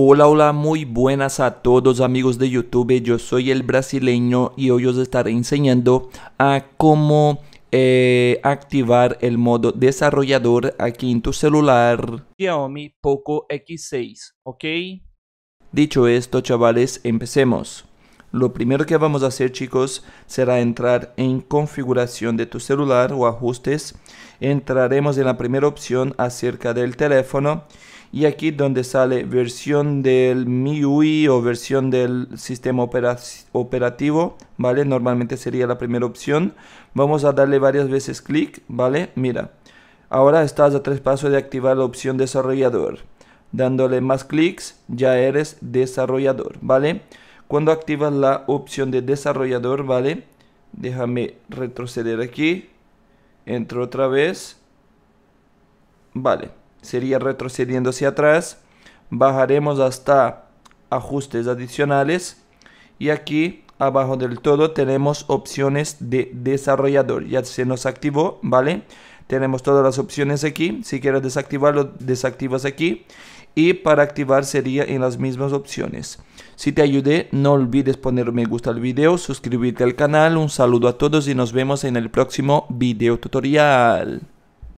Hola, hola, muy buenas a todos amigos de YouTube. Yo soy el brasileño y hoy os estaré enseñando a cómo eh, activar el modo desarrollador aquí en tu celular Xiaomi Poco X6, ¿ok? Dicho esto, chavales, empecemos. Lo primero que vamos a hacer chicos será entrar en configuración de tu celular o ajustes. Entraremos en la primera opción acerca del teléfono y aquí donde sale versión del MIUI o versión del sistema operativo, ¿vale? Normalmente sería la primera opción. Vamos a darle varias veces clic, ¿vale? Mira, ahora estás a tres pasos de activar la opción desarrollador. Dándole más clics ya eres desarrollador, ¿vale? Cuando activas la opción de desarrollador, ¿vale? Déjame retroceder aquí. Entro otra vez. Vale, sería retrocediendo hacia atrás. Bajaremos hasta ajustes adicionales. Y aquí abajo del todo tenemos opciones de desarrollador. Ya se nos activó, ¿vale? Tenemos todas las opciones aquí. Si quieres desactivarlo, desactivas aquí y para activar sería en las mismas opciones. Si te ayudé, no olvides poner me gusta al video, suscribirte al canal, un saludo a todos y nos vemos en el próximo video tutorial.